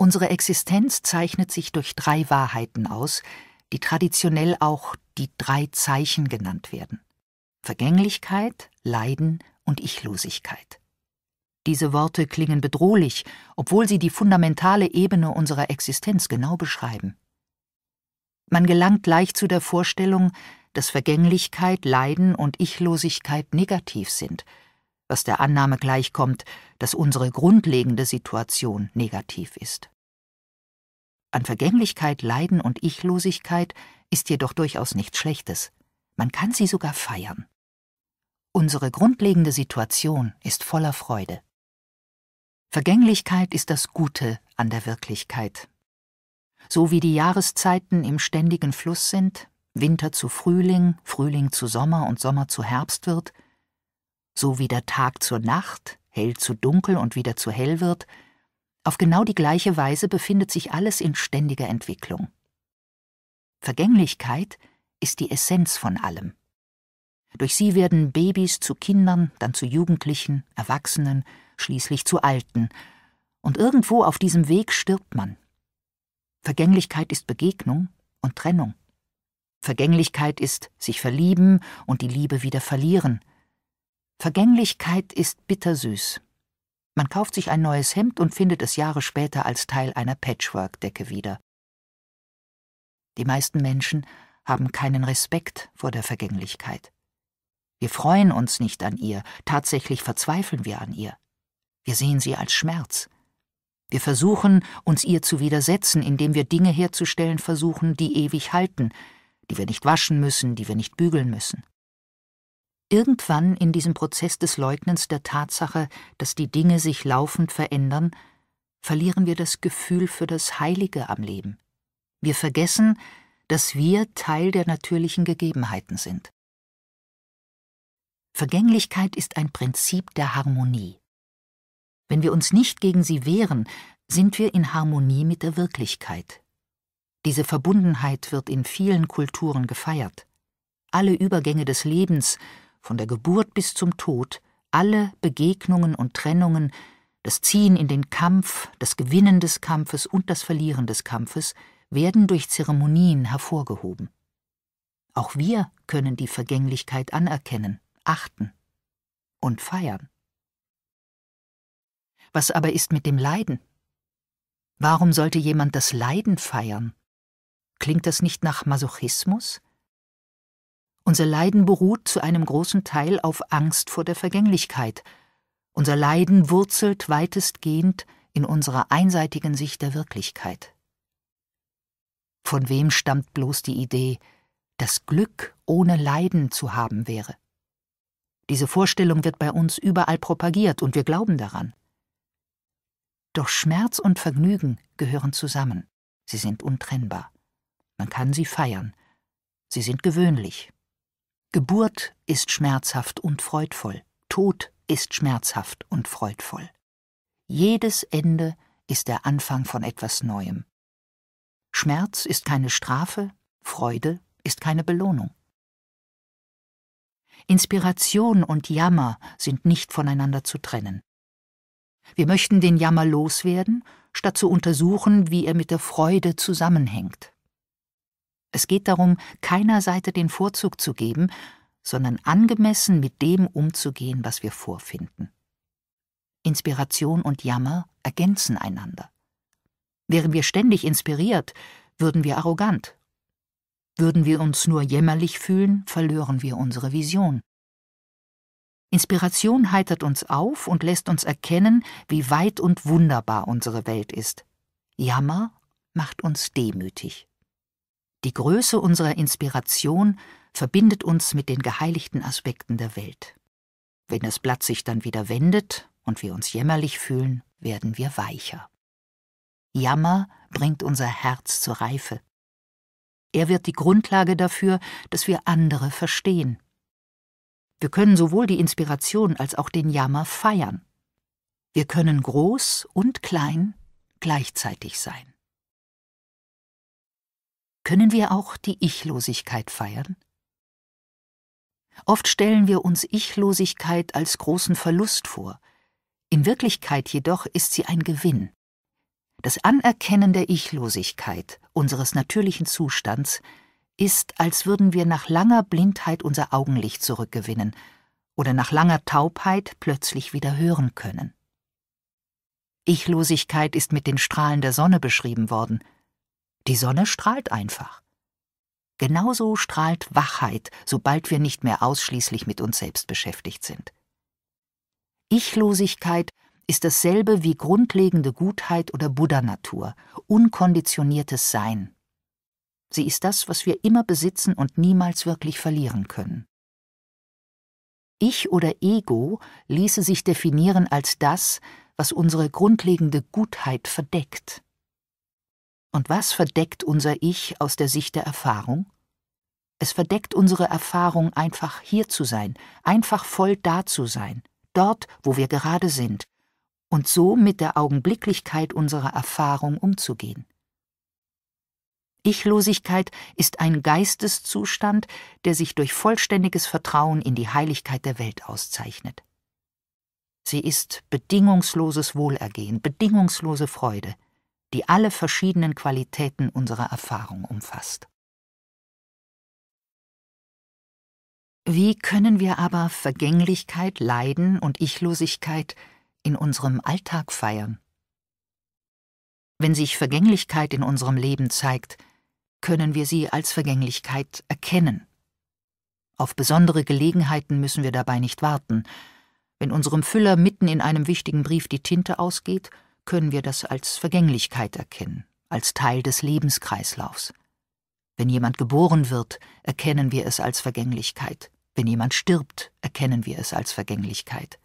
Unsere Existenz zeichnet sich durch drei Wahrheiten aus, die traditionell auch die drei Zeichen genannt werden. Vergänglichkeit, Leiden und Ichlosigkeit. Diese Worte klingen bedrohlich, obwohl sie die fundamentale Ebene unserer Existenz genau beschreiben. Man gelangt leicht zu der Vorstellung, dass Vergänglichkeit, Leiden und Ichlosigkeit negativ sind – was der Annahme gleichkommt, dass unsere grundlegende Situation negativ ist. An Vergänglichkeit, Leiden und Ichlosigkeit ist jedoch durchaus nichts Schlechtes. Man kann sie sogar feiern. Unsere grundlegende Situation ist voller Freude. Vergänglichkeit ist das Gute an der Wirklichkeit. So wie die Jahreszeiten im ständigen Fluss sind, Winter zu Frühling, Frühling zu Sommer und Sommer zu Herbst wird, so wie der Tag zur Nacht, hell zu dunkel und wieder zu hell wird, auf genau die gleiche Weise befindet sich alles in ständiger Entwicklung. Vergänglichkeit ist die Essenz von allem. Durch sie werden Babys zu Kindern, dann zu Jugendlichen, Erwachsenen, schließlich zu Alten, und irgendwo auf diesem Weg stirbt man. Vergänglichkeit ist Begegnung und Trennung. Vergänglichkeit ist sich verlieben und die Liebe wieder verlieren, Vergänglichkeit ist bittersüß. Man kauft sich ein neues Hemd und findet es Jahre später als Teil einer Patchwork-Decke wieder. Die meisten Menschen haben keinen Respekt vor der Vergänglichkeit. Wir freuen uns nicht an ihr, tatsächlich verzweifeln wir an ihr. Wir sehen sie als Schmerz. Wir versuchen, uns ihr zu widersetzen, indem wir Dinge herzustellen versuchen, die ewig halten, die wir nicht waschen müssen, die wir nicht bügeln müssen irgendwann in diesem Prozess des Leugnens der Tatsache, dass die Dinge sich laufend verändern, verlieren wir das Gefühl für das Heilige am Leben. Wir vergessen, dass wir Teil der natürlichen Gegebenheiten sind. Vergänglichkeit ist ein Prinzip der Harmonie. Wenn wir uns nicht gegen sie wehren, sind wir in Harmonie mit der Wirklichkeit. Diese Verbundenheit wird in vielen Kulturen gefeiert. Alle Übergänge des Lebens von der Geburt bis zum Tod, alle Begegnungen und Trennungen, das Ziehen in den Kampf, das Gewinnen des Kampfes und das Verlieren des Kampfes werden durch Zeremonien hervorgehoben. Auch wir können die Vergänglichkeit anerkennen, achten und feiern. Was aber ist mit dem Leiden? Warum sollte jemand das Leiden feiern? Klingt das nicht nach Masochismus? Unser Leiden beruht zu einem großen Teil auf Angst vor der Vergänglichkeit. Unser Leiden wurzelt weitestgehend in unserer einseitigen Sicht der Wirklichkeit. Von wem stammt bloß die Idee, dass Glück ohne Leiden zu haben wäre? Diese Vorstellung wird bei uns überall propagiert und wir glauben daran. Doch Schmerz und Vergnügen gehören zusammen. Sie sind untrennbar. Man kann sie feiern. Sie sind gewöhnlich, Geburt ist schmerzhaft und freudvoll, Tod ist schmerzhaft und freudvoll. Jedes Ende ist der Anfang von etwas Neuem. Schmerz ist keine Strafe, Freude ist keine Belohnung. Inspiration und Jammer sind nicht voneinander zu trennen. Wir möchten den Jammer loswerden, statt zu untersuchen, wie er mit der Freude zusammenhängt. Es geht darum, keiner Seite den Vorzug zu geben, sondern angemessen mit dem umzugehen, was wir vorfinden. Inspiration und Jammer ergänzen einander. Wären wir ständig inspiriert, würden wir arrogant. Würden wir uns nur jämmerlich fühlen, verlören wir unsere Vision. Inspiration heitert uns auf und lässt uns erkennen, wie weit und wunderbar unsere Welt ist. Jammer macht uns demütig. Die Größe unserer Inspiration verbindet uns mit den geheiligten Aspekten der Welt. Wenn das Blatt sich dann wieder wendet und wir uns jämmerlich fühlen, werden wir weicher. Jammer bringt unser Herz zur Reife. Er wird die Grundlage dafür, dass wir andere verstehen. Wir können sowohl die Inspiration als auch den Jammer feiern. Wir können groß und klein gleichzeitig sein. Können wir auch die Ichlosigkeit feiern? Oft stellen wir uns Ichlosigkeit als großen Verlust vor, in Wirklichkeit jedoch ist sie ein Gewinn. Das Anerkennen der Ichlosigkeit, unseres natürlichen Zustands, ist, als würden wir nach langer Blindheit unser Augenlicht zurückgewinnen oder nach langer Taubheit plötzlich wieder hören können. Ichlosigkeit ist mit den Strahlen der Sonne beschrieben worden – die Sonne strahlt einfach. Genauso strahlt Wachheit, sobald wir nicht mehr ausschließlich mit uns selbst beschäftigt sind. Ichlosigkeit ist dasselbe wie grundlegende Gutheit oder Buddha-Natur, unkonditioniertes Sein. Sie ist das, was wir immer besitzen und niemals wirklich verlieren können. Ich oder Ego ließe sich definieren als das, was unsere grundlegende Gutheit verdeckt. Und was verdeckt unser Ich aus der Sicht der Erfahrung? Es verdeckt unsere Erfahrung, einfach hier zu sein, einfach voll da zu sein, dort, wo wir gerade sind, und so mit der Augenblicklichkeit unserer Erfahrung umzugehen. Ichlosigkeit ist ein Geisteszustand, der sich durch vollständiges Vertrauen in die Heiligkeit der Welt auszeichnet. Sie ist bedingungsloses Wohlergehen, bedingungslose Freude, die alle verschiedenen Qualitäten unserer Erfahrung umfasst. Wie können wir aber Vergänglichkeit, Leiden und Ichlosigkeit in unserem Alltag feiern? Wenn sich Vergänglichkeit in unserem Leben zeigt, können wir sie als Vergänglichkeit erkennen. Auf besondere Gelegenheiten müssen wir dabei nicht warten. Wenn unserem Füller mitten in einem wichtigen Brief die Tinte ausgeht können wir das als Vergänglichkeit erkennen, als Teil des Lebenskreislaufs. Wenn jemand geboren wird, erkennen wir es als Vergänglichkeit. Wenn jemand stirbt, erkennen wir es als Vergänglichkeit.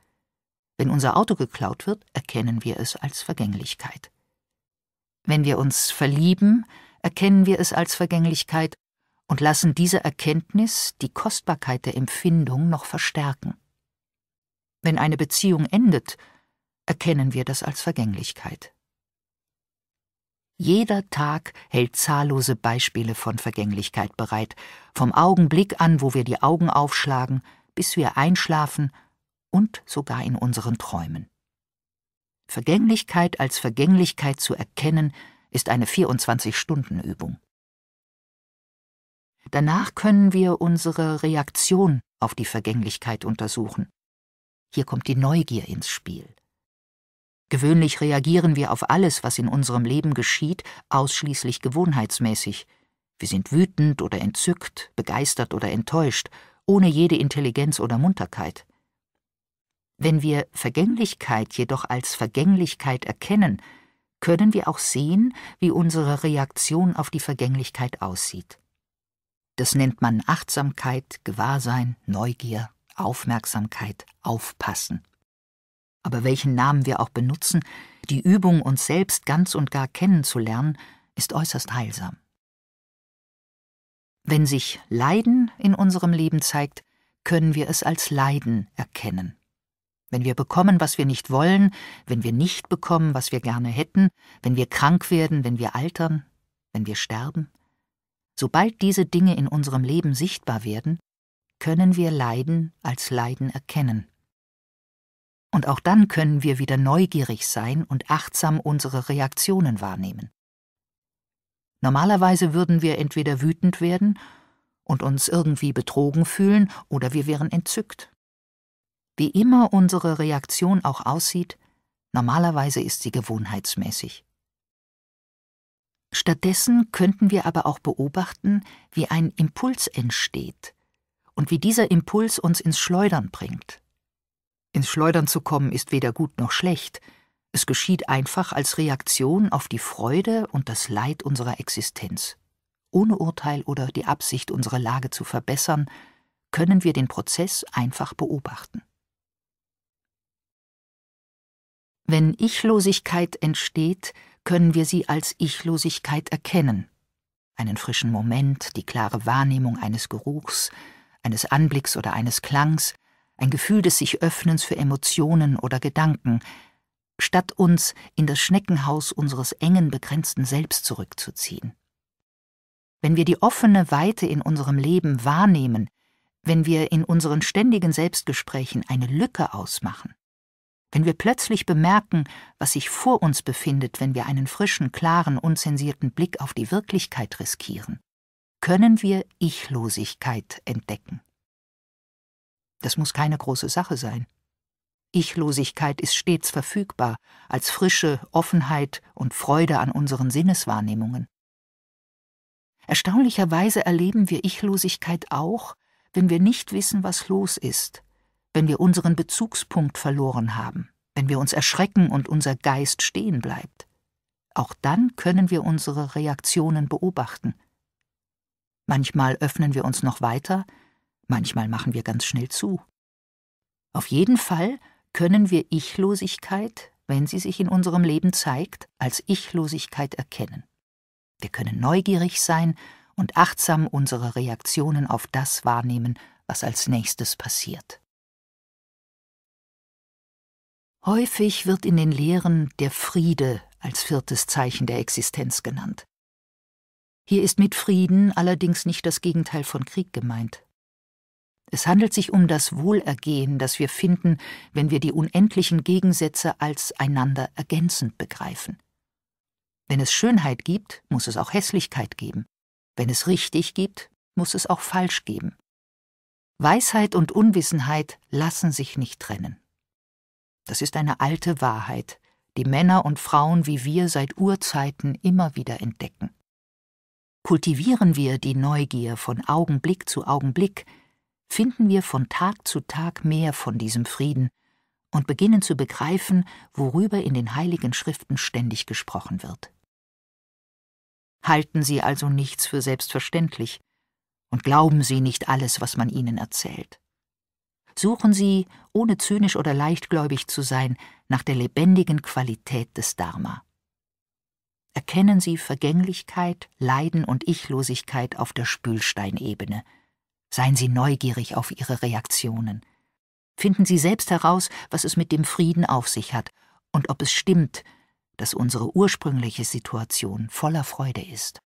Wenn unser Auto geklaut wird, erkennen wir es als Vergänglichkeit. Wenn wir uns verlieben, erkennen wir es als Vergänglichkeit und lassen diese Erkenntnis die Kostbarkeit der Empfindung noch verstärken. Wenn eine Beziehung endet, erkennen wir das als Vergänglichkeit. Jeder Tag hält zahllose Beispiele von Vergänglichkeit bereit, vom Augenblick an, wo wir die Augen aufschlagen, bis wir einschlafen und sogar in unseren Träumen. Vergänglichkeit als Vergänglichkeit zu erkennen, ist eine 24-Stunden-Übung. Danach können wir unsere Reaktion auf die Vergänglichkeit untersuchen. Hier kommt die Neugier ins Spiel. Gewöhnlich reagieren wir auf alles, was in unserem Leben geschieht, ausschließlich gewohnheitsmäßig. Wir sind wütend oder entzückt, begeistert oder enttäuscht, ohne jede Intelligenz oder Munterkeit. Wenn wir Vergänglichkeit jedoch als Vergänglichkeit erkennen, können wir auch sehen, wie unsere Reaktion auf die Vergänglichkeit aussieht. Das nennt man Achtsamkeit, Gewahrsein, Neugier, Aufmerksamkeit, Aufpassen aber welchen Namen wir auch benutzen, die Übung, uns selbst ganz und gar kennenzulernen, ist äußerst heilsam. Wenn sich Leiden in unserem Leben zeigt, können wir es als Leiden erkennen. Wenn wir bekommen, was wir nicht wollen, wenn wir nicht bekommen, was wir gerne hätten, wenn wir krank werden, wenn wir altern, wenn wir sterben, sobald diese Dinge in unserem Leben sichtbar werden, können wir Leiden als Leiden erkennen und auch dann können wir wieder neugierig sein und achtsam unsere Reaktionen wahrnehmen. Normalerweise würden wir entweder wütend werden und uns irgendwie betrogen fühlen, oder wir wären entzückt. Wie immer unsere Reaktion auch aussieht, normalerweise ist sie gewohnheitsmäßig. Stattdessen könnten wir aber auch beobachten, wie ein Impuls entsteht und wie dieser Impuls uns ins Schleudern bringt. Ins Schleudern zu kommen ist weder gut noch schlecht, es geschieht einfach als Reaktion auf die Freude und das Leid unserer Existenz. Ohne Urteil oder die Absicht, unsere Lage zu verbessern, können wir den Prozess einfach beobachten. Wenn Ichlosigkeit entsteht, können wir sie als Ichlosigkeit erkennen. Einen frischen Moment, die klare Wahrnehmung eines Geruchs, eines Anblicks oder eines Klangs, ein Gefühl des sich Öffnens für Emotionen oder Gedanken, statt uns in das Schneckenhaus unseres engen, begrenzten Selbst zurückzuziehen. Wenn wir die offene Weite in unserem Leben wahrnehmen, wenn wir in unseren ständigen Selbstgesprächen eine Lücke ausmachen, wenn wir plötzlich bemerken, was sich vor uns befindet, wenn wir einen frischen, klaren, unzensierten Blick auf die Wirklichkeit riskieren, können wir Ichlosigkeit entdecken. Das muss keine große Sache sein. Ichlosigkeit ist stets verfügbar als Frische, Offenheit und Freude an unseren Sinneswahrnehmungen. Erstaunlicherweise erleben wir Ichlosigkeit auch, wenn wir nicht wissen, was los ist, wenn wir unseren Bezugspunkt verloren haben, wenn wir uns erschrecken und unser Geist stehen bleibt. Auch dann können wir unsere Reaktionen beobachten. Manchmal öffnen wir uns noch weiter Manchmal machen wir ganz schnell zu. Auf jeden Fall können wir Ichlosigkeit, wenn sie sich in unserem Leben zeigt, als Ichlosigkeit erkennen. Wir können neugierig sein und achtsam unsere Reaktionen auf das wahrnehmen, was als nächstes passiert. Häufig wird in den Lehren der Friede als viertes Zeichen der Existenz genannt. Hier ist mit Frieden allerdings nicht das Gegenteil von Krieg gemeint. Es handelt sich um das Wohlergehen, das wir finden, wenn wir die unendlichen Gegensätze als einander ergänzend begreifen. Wenn es Schönheit gibt, muss es auch Hässlichkeit geben. Wenn es richtig gibt, muss es auch falsch geben. Weisheit und Unwissenheit lassen sich nicht trennen. Das ist eine alte Wahrheit, die Männer und Frauen wie wir seit Urzeiten immer wieder entdecken. Kultivieren wir die Neugier von Augenblick zu Augenblick, finden wir von Tag zu Tag mehr von diesem Frieden und beginnen zu begreifen, worüber in den heiligen Schriften ständig gesprochen wird. Halten Sie also nichts für selbstverständlich und glauben Sie nicht alles, was man Ihnen erzählt. Suchen Sie, ohne zynisch oder leichtgläubig zu sein, nach der lebendigen Qualität des Dharma. Erkennen Sie Vergänglichkeit, Leiden und Ichlosigkeit auf der Spülsteinebene – Seien Sie neugierig auf Ihre Reaktionen. Finden Sie selbst heraus, was es mit dem Frieden auf sich hat und ob es stimmt, dass unsere ursprüngliche Situation voller Freude ist.